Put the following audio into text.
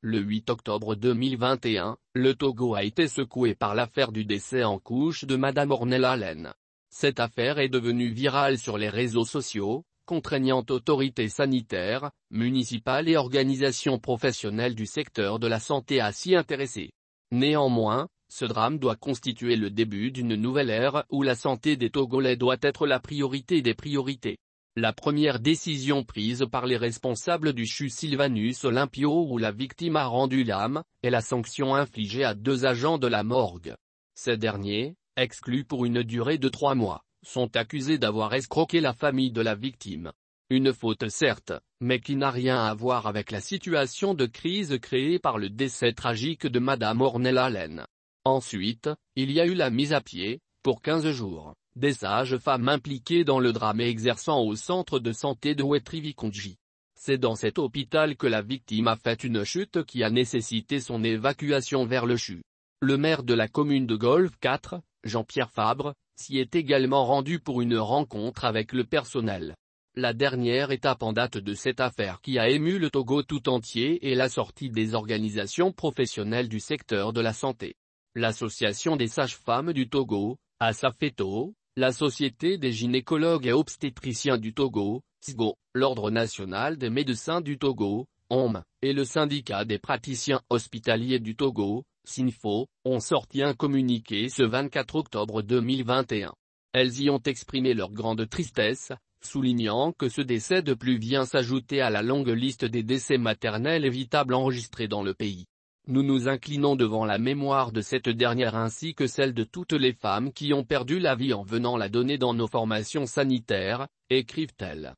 Le 8 octobre 2021, le Togo a été secoué par l'affaire du décès en couche de Madame Ornella Allen. Cette affaire est devenue virale sur les réseaux sociaux, contraignant autorités sanitaires, municipales et organisations professionnelles du secteur de la santé à s'y intéresser. Néanmoins, ce drame doit constituer le début d'une nouvelle ère où la santé des Togolais doit être la priorité des priorités. La première décision prise par les responsables du CHU Sylvanus Olympio où la victime a rendu l'âme, est la sanction infligée à deux agents de la morgue. Ces derniers, exclus pour une durée de trois mois, sont accusés d'avoir escroqué la famille de la victime. Une faute certes, mais qui n'a rien à voir avec la situation de crise créée par le décès tragique de Madame Ornella Allen. Ensuite, il y a eu la mise à pied, pour 15 jours des sages femmes impliquées dans le drame et exerçant au centre de santé de Wetrivikonji. C'est dans cet hôpital que la victime a fait une chute qui a nécessité son évacuation vers le CHU. Le maire de la commune de Golfe 4, Jean-Pierre Fabre, s'y est également rendu pour une rencontre avec le personnel. La dernière étape en date de cette affaire qui a ému le Togo tout entier est la sortie des organisations professionnelles du secteur de la santé. L'association des sages-femmes du Togo, Asafeto, la Société des gynécologues et obstétriciens du Togo, SGO, l'Ordre national des médecins du Togo, OM, et le syndicat des praticiens hospitaliers du Togo, SINFO, ont sorti un communiqué ce 24 octobre 2021. Elles y ont exprimé leur grande tristesse, soulignant que ce décès de plus vient s'ajouter à la longue liste des décès maternels évitables enregistrés dans le pays. Nous nous inclinons devant la mémoire de cette dernière ainsi que celle de toutes les femmes qui ont perdu la vie en venant la donner dans nos formations sanitaires, écrivent-elles.